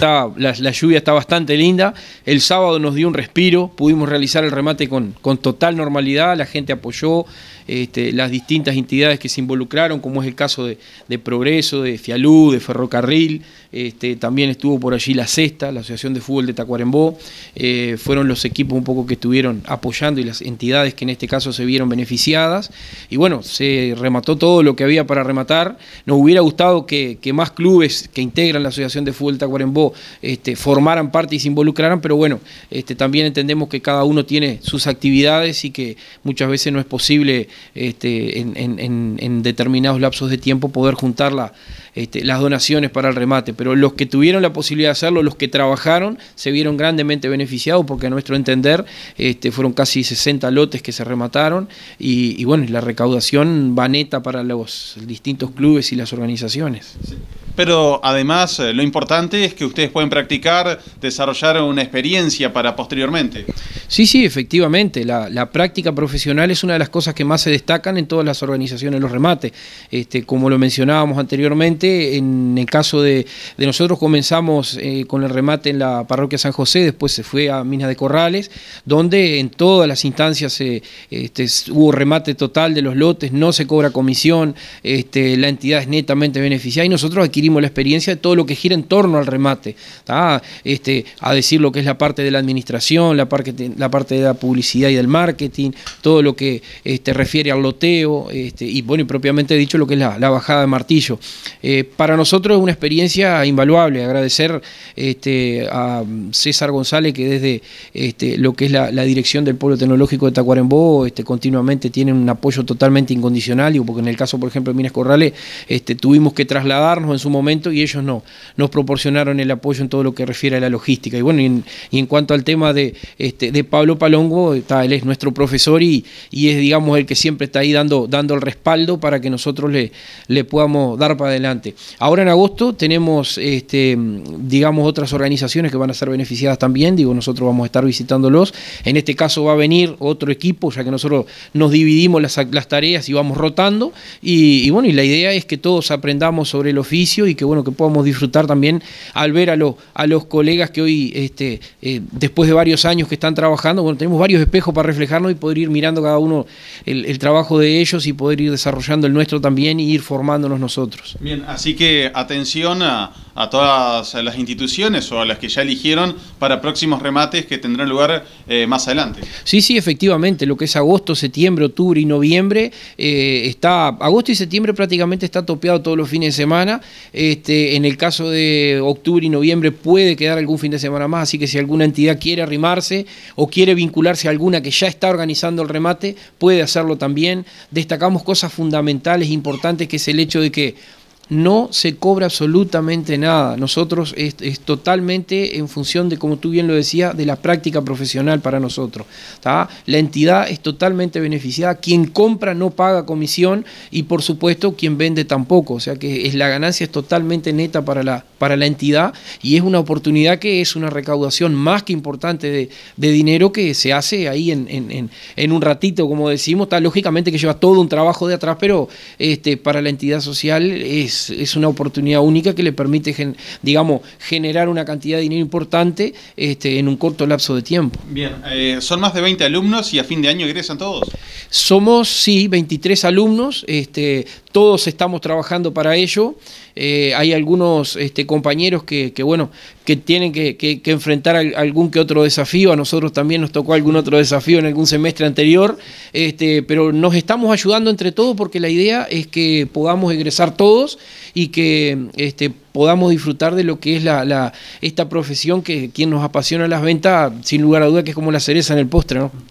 la, lluvia está bastante linda. El sábado nos dio un respiro, pudimos realizar el remate con, total normalidad, la gente apoyó, este, las distintas entidades que se involucraron, como es el caso de, Progreso, de Fialú, de Ferrocarril, este, también estuvo por allí la Cesta, la Asociación de Fútbol de Tacuarembó, eh, fueron los equipos un poco que estuvieron apoyando y las entidades que en este caso se vieron beneficiadas. Y bueno, se remató todo lo que había para rematar. Nos hubiera gustado que, que más clubes que integran la Asociación de Fútbol de Tacuarembó este, formaran parte y se involucraran, pero bueno, este, también entendemos que cada uno tiene sus actividades y que muchas veces no es posible este, en, determinados lapsos de tiempo poder juntar este, las donaciones para el remate, pero los que tuvieron la posibilidad de hacerlo, los que trabajaron, se vieron grandemente beneficiados porque a nuestro entender este, fueron casi 60 lotes que se remataron y, y bueno, la recaudación va neta para los distintos clubes y las organizaciones pero además eh, lo importante es que ustedes pueden practicar, desarrollar una experiencia para posteriormente. Sí, sí, efectivamente, la, práctica profesional es una de las cosas que más se destacan en todas las organizaciones, los remates. Este, como lo mencionábamos anteriormente, en el caso de, nosotros comenzamos eh, con el remate en la parroquia San José, después se fue a Minas de Corrales, donde en todas las instancias eh, este, hubo remate total de los lotes, no se cobra comisión, este, la entidad es netamente beneficiada y nosotros adquirimos la experiencia de todo lo que gira en torno al remate, este, a decir lo que es la parte de la administración, la parte, la parte de la publicidad y del marketing, todo lo que este, refiere al loteo, este, y bueno, y propiamente dicho lo que es la, bajada de martillo. Eh, para nosotros es una experiencia invaluable, agradecer este, a César González que desde este, lo que es la, dirección del Pueblo Tecnológico de Tacuarembó este, continuamente tiene un apoyo totalmente incondicional, porque en el caso, por ejemplo, de Minas Corrales, este, tuvimos que trasladarnos en su momento y ellos no, nos proporcionaron el apoyo en todo lo que refiere a la logística. Y bueno, y en, cuanto al tema de, este, de Pablo Palongo, está, él es nuestro profesor y, y, es, digamos, el que siempre está ahí dando, dando el respaldo para que nosotros le, le podamos dar para adelante. Ahora en agosto tenemos, este, digamos, otras organizaciones que van a ser beneficiadas también, digo, nosotros vamos a estar visitándolos. En este caso va a venir otro equipo, ya que nosotros nos dividimos las, tareas y vamos rotando. Y, y bueno, y la idea es que todos aprendamos sobre el oficio y que bueno que podamos disfrutar también al ver a, a los colegas que hoy, este, eh, después de varios años que están trabajando, bueno, tenemos varios espejos para reflejarnos y poder ir mirando cada uno el, el trabajo de ellos y poder ir desarrollando el nuestro también y ir formándonos nosotros. Bien, así que atención a a todas las instituciones o a las que ya eligieron para próximos remates que tendrán lugar eh, más adelante. Sí, sí, efectivamente, lo que es agosto, septiembre, octubre y noviembre, eh, está agosto y septiembre prácticamente está topeado todos los fines de semana, este, en el caso de octubre y noviembre puede quedar algún fin de semana más, así que si alguna entidad quiere arrimarse o quiere vincularse a alguna que ya está organizando el remate, puede hacerlo también. Destacamos cosas fundamentales, importantes, que es el hecho de que no se cobra absolutamente nada. Nosotros es, totalmente en función de, como tú bien lo decías, de la práctica profesional para nosotros. La entidad es totalmente beneficiada. Quien compra no paga comisión y por supuesto quien vende tampoco. O sea que es, la ganancia es totalmente neta para la, para la entidad y es una oportunidad que es una recaudación más que importante de, dinero que se hace ahí en, un ratito, como decimos. está Lógicamente que lleva todo un trabajo de atrás, pero este, para la entidad social es es, una oportunidad única que le permite, digamos, generar una cantidad de dinero importante este, en un corto lapso de tiempo. Bien, eh, son más de 20 alumnos y a fin de año ingresan todos. Somos, sí, 23 alumnos, este, todos estamos trabajando para ello. Eh, hay algunos este, compañeros que, bueno, que tienen que, enfrentar algún que otro desafío. A nosotros también nos tocó algún otro desafío en algún semestre anterior. Este, pero nos estamos ayudando entre todos porque la idea es que podamos egresar todos y que este, podamos disfrutar de lo que es la, esta profesión que quien nos apasiona las ventas, sin lugar a duda, que es como la cereza en el postre, ¿no?